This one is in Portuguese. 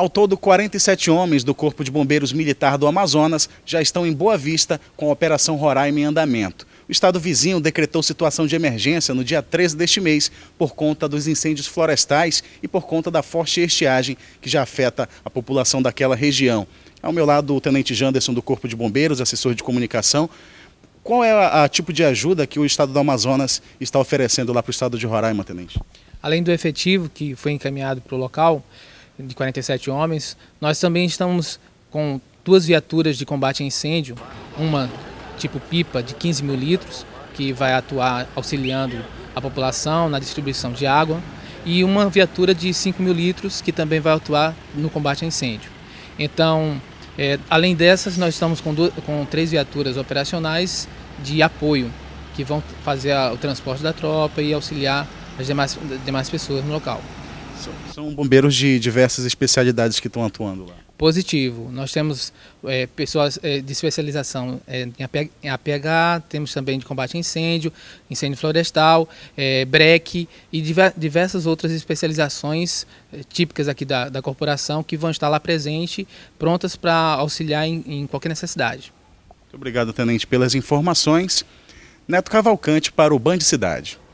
Ao todo, 47 homens do Corpo de Bombeiros Militar do Amazonas já estão em Boa Vista com a Operação Roraima em andamento. O estado vizinho decretou situação de emergência no dia 13 deste mês por conta dos incêndios florestais e por conta da forte estiagem que já afeta a população daquela região. Ao meu lado, o Tenente Janderson do Corpo de Bombeiros, assessor de comunicação. Qual é o a tipo de ajuda que o estado do Amazonas está oferecendo lá para o estado de Roraima, Tenente? Além do efetivo que foi encaminhado para o local, de 47 homens. Nós também estamos com duas viaturas de combate a incêndio, uma tipo pipa de 15 mil litros, que vai atuar auxiliando a população na distribuição de água, e uma viatura de 5 mil litros, que também vai atuar no combate a incêndio. Então, é, além dessas, nós estamos com, com três viaturas operacionais de apoio, que vão fazer a, o transporte da tropa e auxiliar as demais, demais pessoas no local. São, são bombeiros de diversas especialidades que estão atuando lá. Positivo. Nós temos é, pessoas é, de especialização é, em APH, temos também de combate a incêndio, incêndio florestal, é, breque e diver, diversas outras especializações é, típicas aqui da, da corporação que vão estar lá presente, prontas para auxiliar em, em qualquer necessidade. Muito obrigado, Tenente, pelas informações. Neto Cavalcante para o Band Cidade.